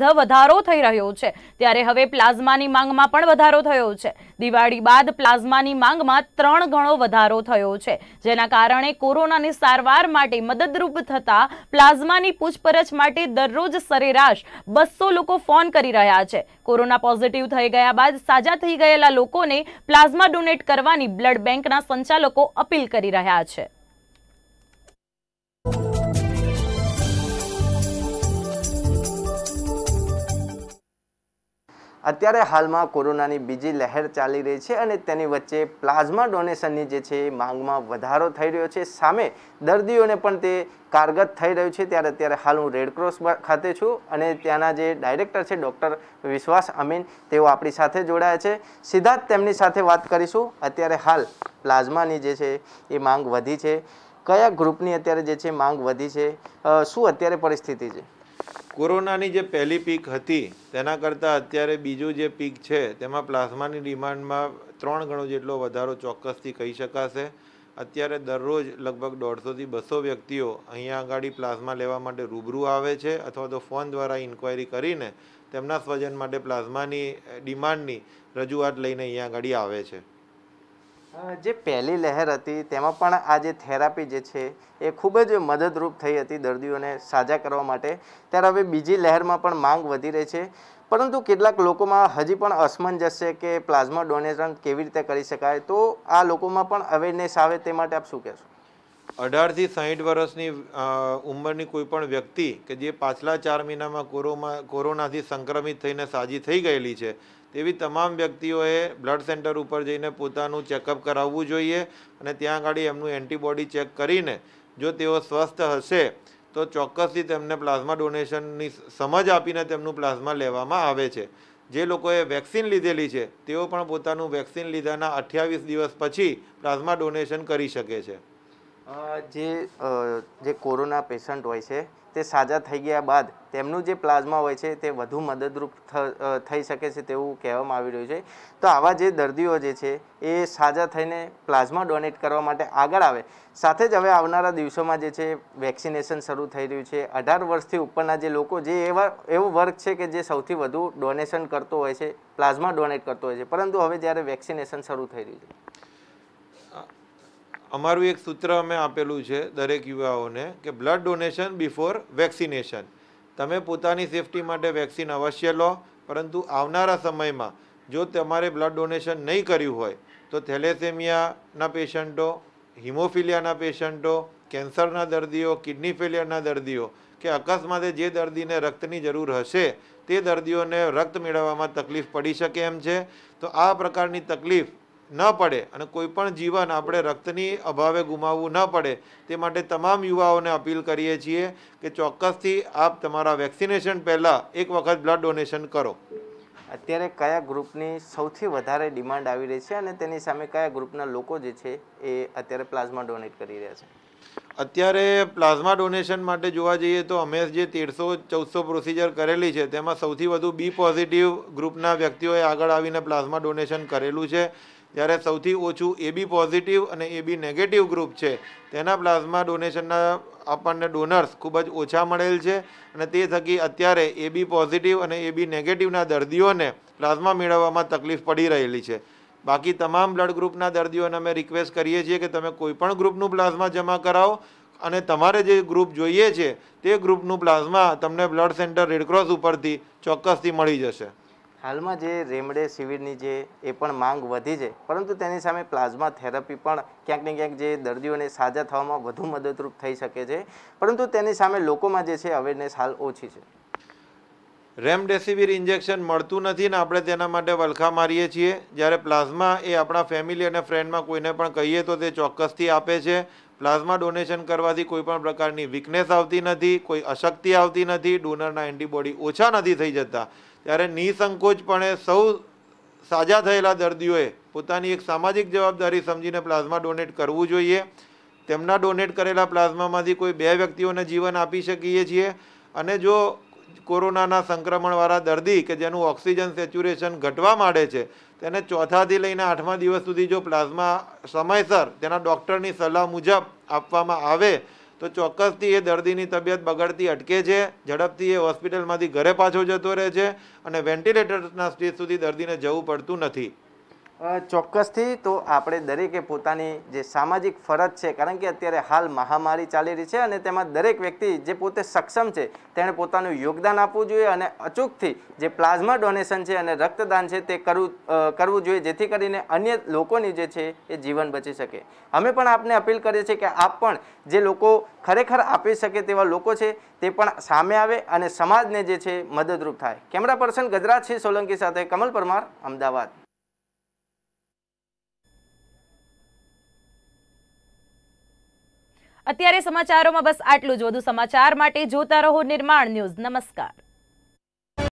વધારો થઈ રહ્યો છે ત્યારે હવે પ્લાઝમાની માંગમાં પણ વધારો થયો છે દિવાળી બાદ પ્લાઝમાની માંગમાં ત્રણ ગણો વધારો થયો છે જેના કારણે કોરોનાની સારવાર માટે મદદરૂપ થતા પ્લાઝમાની પૂછપરછ માટે દરરોજ સરેરાશ બસો લોકો ફોન કરી રહ્યા છે કોરોના પોઝિટિવ થઈ ગયા બાદ સાજા થઈ ગયેલા લોકોને પ્લાઝમા ડોનેટ કરવાની બ્લડ બેંકના સંચાલકો અપીલ કરી રહ્યા છે અત્યારે હાલમાં કોરોનાની બીજી લહેર ચાલી રહી છે અને તેની વચ્ચે પ્લાઝમા ડોનેશનની જે છે માંગમાં વધારો થઈ રહ્યો છે સામે દર્દીઓને પણ તે કારગત થઈ રહ્યું છે ત્યારે અત્યારે હાલ હું રેડક્રોસ ખાતે છું અને ત્યાંના જે ડાયરેક્ટર છે ડૉક્ટર વિશ્વાસ અમીન તેઓ આપણી સાથે જોડાયા છે સીધા જ તેમની સાથે વાત કરીશું અત્યારે હાલ પ્લાઝમાની જે છે એ માંગ વધી છે કયા ગ્રુપની અત્યારે જે છે માંગ વધી છે શું અત્યારે પરિસ્થિતિ છે કોરોનાની જે પહેલી પીક હતી તેના કરતાં અત્યારે બીજું જે પીક છે તેમાં પ્લાઝમાની ડિમાન્ડમાં ત્રણ ગણો જેટલો વધારો ચોક્કસથી કહી શકાશે અત્યારે દરરોજ લગભગ દોઢસોથી બસો વ્યક્તિઓ અહીંયા આગળ પ્લાઝમા લેવા માટે રૂબરૂ આવે છે અથવા તો ફોન દ્વારા ઇન્ક્વાયરી કરીને તેમના સ્વજન માટે પ્લાઝમાની ડિમાન્ડની રજૂઆત લઈને અહીંયા આગળ આવે છે જે પહેલી લહેર હતી તેમાં પણ આ જે થેરાપી જે છે એ ખૂબ જ મદદરૂપ થઈ હતી દર્દીઓને સાજા કરવા માટે ત્યારે હવે બીજી લહેરમાં પણ માંગ વધી રહી છે પરંતુ કેટલાક લોકોમાં હજી પણ અસમંજસ છે કે પ્લાઝમા ડોનેશન કેવી રીતે કરી શકાય તો આ લોકોમાં પણ અવેરનેસ આવે તે માટે આપ શું કહેશો અઢારથી સાહીઠ વર્ષની ઉંમરની કોઈ પણ વ્યક્તિ કે જે પાછલા ચાર મહિનામાં કોરોમાં કોરોનાથી સંક્રમિત થઈને સાજી થઈ ગયેલી છે તેવી તમામ વ્યક્તિઓએ બ્લડ સેન્ટર ઉપર જઈને પોતાનું ચેકઅપ કરાવવું જોઈએ અને ત્યાં આગળ એમનું એન્ટીબોડી ચેક કરીને જો તેઓ સ્વસ્થ હશે તો ચોક્કસથી તેમને પ્લાઝમા ડોનેશનની સમજ આપીને તેમનું પ્લાઝમા લેવામાં આવે છે જે લોકોએ વેક્સિન લીધેલી છે તેઓ પણ પોતાનું વેક્સિન લીધાના અઠ્યાવીસ દિવસ પછી પ્લાઝમા ડોનેશન કરી શકે છે જે જે કોરોના પેશન્ટ હોય છે તે સાજા થઈ ગયા બાદ તેમનું જે પ્લાઝમા હોય છે તે વધુ મદદરૂપ થઈ શકે છે તેવું કહેવામાં આવી રહ્યું છે તો આવા જે દર્દીઓ જે છે એ સાજા થઈને પ્લાઝમા ડોનેટ કરવા માટે આગળ આવે સાથે જ હવે આવનારા દિવસોમાં જે છે વેક્સિનેશન શરૂ થઈ રહ્યું છે અઢાર વર્ષથી ઉપરના જે લોકો જે એવા એવો વર્ગ છે કે જે સૌથી વધુ ડોનેશન કરતો હોય છે પ્લાઝમા ડોનેટ કરતો હોય છે પરંતુ હવે જ્યારે વેક્સિનેશન શરૂ થઈ રહ્યું છે અમારું એક સૂત્ર અમે આપેલું છે દરેક યુવાઓને કે બ્લડ ડોનેશન બિફોર વેક્સિનેશન તમે પોતાની સેફટી માટે વેક્સિન અવશ્ય લો પરંતુ આવનારા સમયમાં જો તમારે બ્લડ ડોનેશન નહીં કર્યું હોય તો થેલેસેમિયાના પેશન્ટો હિમોફિલિયાના પેશન્ટો કેન્સરના દર્દીઓ કિડની ફેલિયરના દર્દીઓ કે અકસ્માતે જે દર્દીને રક્તની જરૂર હશે તે દર્દીઓને રક્ત મેળવવામાં તકલીફ પડી શકે એમ છે તો આ પ્રકારની તકલીફ ન પડે અને કોઈપણ જીવન આપણે રક્તની અભાવે ગુમાવવું ન પડે તે માટે તમામ યુવાઓને અપીલ કરીએ છીએ કે ચોક્કસથી આપ તમારા વેક્સિનેશન પહેલાં એક વખત બ્લડ ડોનેશન કરો અત્યારે કયા ગ્રુપની સૌથી વધારે ડિમાન્ડ આવી રહી છે અને તેની સામે કયા ગ્રુપના લોકો જે છે એ અત્યારે પ્લાઝમા ડોનેટ કરી રહ્યા છે અત્યારે પ્લાઝમા ડોનેશન માટે જોવા જઈએ તો અમે જે તેરસો ચૌદસો પ્રોસિજર કરેલી છે તેમાં સૌથી વધુ બી પોઝિટિવ ગ્રુપના વ્યક્તિઓએ આગળ આવીને પ્લાઝમા ડોનેશન કરેલું છે જ્યારે સૌથી ઓછું એબી પોઝિટિવ અને એબી નેગેટિવ ગ્રુપ છે તેના પ્લાઝમા ડોનેશનના આપણને ડોનર્સ ખૂબ જ ઓછા મળેલ છે અને તે થકી અત્યારે એબી પોઝિટિવ અને એબી નેગેટિવના દર્દીઓને પ્લાઝમા મેળવવામાં તકલીફ પડી રહેલી છે બાકી તમામ બ્લડ ગ્રુપના દર્દીઓને અમે રિક્વેસ્ટ કરીએ છીએ કે તમે કોઈપણ ગ્રુપનું પ્લાઝમા જમા કરાવો અને તમારે જે ગ્રુપ જોઈએ છે તે ગ્રુપનું પ્લાઝમા તમને બ્લડ સેન્ટર રેડક્રોસ ઉપરથી ચોક્કસથી મળી જશે હાલમાં જે રેમડેસિવિરની જે એ પણ માંગ વધી છે પરંતુ તેની સામે પ્લાઝમા થેરાપી પણ ક્યાંક ને ક્યાંક જે દર્દીઓને સાજા થવામાં વધુ મદદરૂપ થઈ શકે છે પરંતુ તેની સામે લોકોમાં જે છે અવેરનેસ હાલ ઓછી છે રેમડેસિવિર ઇન્જેક્શન મળતું નથી ને આપણે તેના માટે વલખા મારીએ છીએ જ્યારે પ્લાઝમા એ આપણા ફેમિલી અને ફ્રેન્ડમાં કોઈને પણ કહીએ તો તે ચોક્કસથી આપે છે પ્લાઝમા ડોનેશન કરવાથી કોઈ પણ પ્રકારની વીકનેસ આવતી નથી કોઈ અશક્તિ આવતી નથી ડોનરના એન્ટીબોડી ઓછા નથી થઈ જતા ત્યારે નિસંકોચપણે સૌ સાજા થયેલા દર્દીઓએ પોતાની એક સામાજિક જવાબદારી સમજીને પ્લાઝમા ડોનેટ કરવું જોઈએ તેમના ડોનેટ કરેલા પ્લાઝમામાંથી કોઈ બે વ્યક્તિઓને જીવન આપી શકીએ છીએ અને જો કોરોનાના સંક્રમણવાળા દર્દી કે જેનું ઓક્સિજન સેચ્યુરેશન ઘટવા માંડે છે તેને ચોથાથી લઈને આઠમા દિવસ સુધી જો પ્લાઝમા સમયસર તેના ડૉક્ટરની સલાહ મુજબ આપવામાં આવે તો ચોક્કસથી એ દર્દીની તબિયત બગડતી અટકે છે ઝડપથી એ હોસ્પિટલમાંથી ઘરે પાછો જતો રહે છે અને વેન્ટિલેટરના સ્ટેજ સુધી દર્દીને જવું પડતું નથી ચોક્કસથી તો આપણે દરેકે પોતાની જે સામાજિક ફરજ છે કારણ કે અત્યારે હાલ મહામારી ચાલી રહી છે અને તેમાં દરેક વ્યક્તિ જે પોતે સક્ષમ છે તેણે પોતાનું યોગદાન આપવું જોઈએ અને અચૂકથી જે પ્લાઝમા ડોનેશન છે અને રક્તદાન છે તે કરવું કરવું જોઈએ જેથી કરીને અન્ય લોકોની જે છે એ જીવન બચી શકે અમે પણ આપને અપીલ કરીએ છીએ કે આપ પણ જે લોકો ખરેખર આપી શકે તેવા લોકો છે તે પણ સામે આવે અને સમાજને જે છે મદદરૂપ થાય કેમેરા પર્સન ગજરાજ સિંહ સોલંકી સાથે કમલ પરમાર અમદાવાદ અત્યારે સમાચારોમાં બસ આટલું જ વધુ સમાચાર માટે જોતા રહો નિર્માણ ન્યૂઝ નમસ્કાર